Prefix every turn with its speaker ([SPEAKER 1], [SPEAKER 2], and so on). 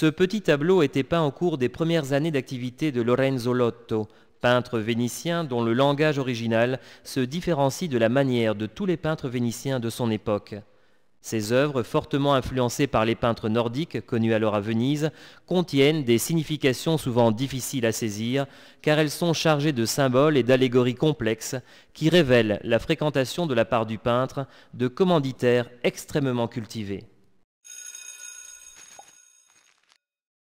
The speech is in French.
[SPEAKER 1] Ce petit tableau était peint au cours des premières années d'activité de Lorenzo Lotto, peintre vénitien dont le langage original se différencie de la manière de tous les peintres vénitiens de son époque. Ses œuvres, fortement influencées par les peintres nordiques connus alors à Venise, contiennent des significations souvent difficiles à saisir, car elles sont chargées de symboles et d'allégories complexes qui révèlent la fréquentation de la part du peintre de commanditaires extrêmement cultivés.